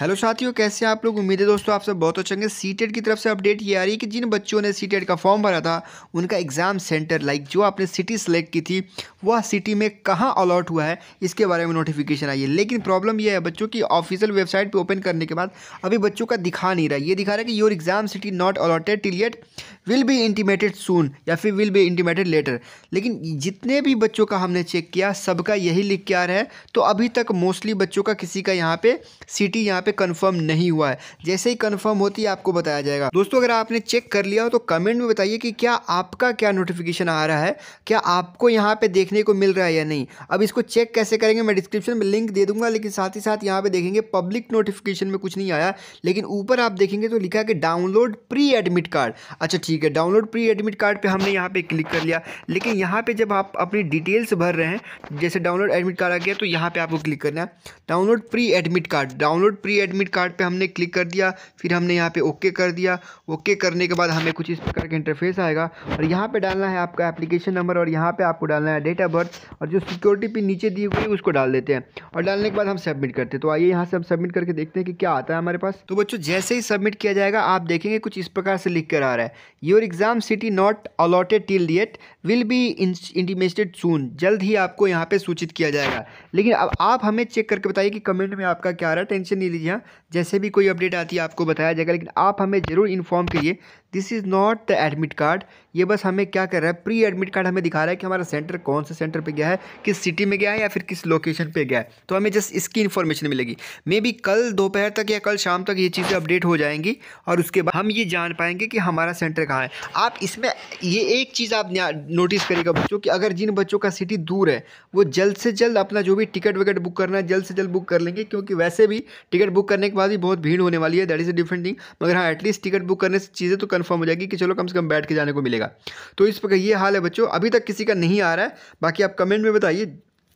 hello साथियों कैसे हैं आप लोग उम्मीद है दोस्तों आप सब बहुत अच्छे होंगे सी e की तरफ से अपडेट ये आ रही है कि जिन बच्चों ने सी e का फॉर्म भरा था उनका एग्ज़ाम सेंटर लाइक जो आपने सिटी सेलेक्ट की थी वह सिटी में कहाँ अलॉट हुआ है इसके बारे में नोटिफिकेशन आई है लेकिन प्रॉब्लम यह है बच्चों की ऑफिशियल वेबसाइट पर ओपन करने के बाद अभी बच्चों का दिखा नहीं रहा ये दिखा रहा है कि your exam city not allotted till yet will be intimated soon या फिर विल बी इंटीमेटेड लेटर लेकिन जितने भी बच्चों का हमने चेक किया सबका यही लिख के आ रहा है तो अभी तक मोस्टली बच्चों का किसी का यहाँ पे सिटी यहाँ पे कंफर्म नहीं हुआ है जैसे ही कंफर्म होती है आपको बताया जाएगा दोस्तों अगर आपने चेक कर लिया हो तो कमेंट में बताइए कि क्या आपका क्या नोटिफिकेशन आ रहा है क्या आपको यहाँ पे देखने को मिल रहा है या नहीं अब इसको चेक कैसे करेंगे मैं डिस्क्रिप्शन में लिंक दे दूंगा लेकिन साथ ही साथ यहाँ पे देखेंगे पब्लिक नोटिफिकेशन में कुछ नहीं आया लेकिन ऊपर आप देखेंगे तो लिखा कि डाउनलोड प्री एडमिट कार्ड अच्छा ठीक है डाउनलोड प्री एडमिट कार्ड पर हमने यहाँ पर क्लिक कर लिया लेकिन यहाँ पर जब आप अपनी डिटेल्स भर रहे हैं जैसे डाउनलोड एडमिट कार्ड आ गया तो यहाँ पर आपको क्लिक करना है download pre admit card download pre admit card पे हमने क्लिक कर दिया फिर हमने यहाँ पे ओके कर दिया ओके करने के बाद हमें कुछ इस प्रकार का इंटरफेस आएगा और यहाँ पे डालना है आपका एप्लीकेशन नंबर और यहाँ पे आपको डालना है डेट ऑफ बर्थ और जो सिक्योरिटी पिन नीचे दी हुई है उसको डाल देते हैं और डालने के बाद हम सबमिट करते हैं तो आइए यहाँ से हम सबमिट करके देखते हैं कि क्या आता है हमारे पास तो बच्चों जैसे ही सबमिट किया जाएगा आप देखेंगे कुछ इस प्रकार से लिख कर आ रहा है your exam city not allotted till date will be intimated soon जल्द ही आपको यहाँ पे सूचित किया जाएगा लेकिन अब आप हमें चेक करके बताइए कि कमेंट में आपका क्या आ रहा है टेंशन नहीं दीजिए जैसे भी कोई अपडेट आती है आपको बताया जाएगा लेकिन आप हमें ज़रूर इन्फॉर्म करिए this is not the admit card ये बस हमें क्या कर रहा है प्री एडमिट कार्ड हमें दिखा रहा है कि हमारा सेंटर कौन से सेंटर पे गया है किस सिटी में गया है या फिर किस लोकेशन पे गया है तो हमें जस्ट इसकी इन्फॉर्मेशन मिलेगी मे बी कल दोपहर तक या कल शाम तक ये चीज़ें अपडेट हो जाएंगी और उसके बाद हम ये जान पाएंगे कि हमारा सेंटर कहाँ है आप इसमें ये एक चीज़ आप नोटिस करेगा बच्चों की अगर जिन बच्चों का सिटी दूर है वो जल्द से जल्द अपना जो भी टिकट विकट बुक करना है जल्द से जल्द बुक कर लेंगे क्योंकि वैसे भी टिकट बुक करने के बाद भी बहुत भीड़ होने वाली है that is a different thing मगर हाँ एटलीस्ट टिकट बुक करने से चीज़ें तो कन्फर्म हो जाएगी कि चलो कम से कम बैठ के जाने को मिलेगा तो इस प्रकार ये हाल है बच्चों अभी तक किसी का नहीं आ रहा है बाकी आप कमेंट में बताइए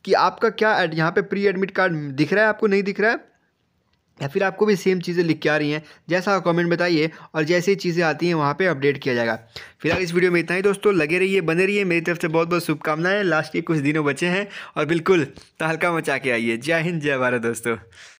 कि आपका क्या यहाँ पर प्री एडमिट कार्ड दिख रहा है आपको नहीं दिख रहा है या फिर आपको भी सेम चीज़ें लिख के आ रही हैं जैसा आप कमेंट बताइए और जैसे ही चीज़ें आती हैं वहाँ पे अपडेट किया जाएगा फिलहाल इस वीडियो में इतना ही दोस्तों लगे रहिए बने रहिए मेरी तरफ से बहुत बहुत शुभकामनाएं लास्ट के कुछ दिनों बचे हैं और बिल्कुल तहलका तो मचा के आइए जय हिंद जय भारत दोस्तों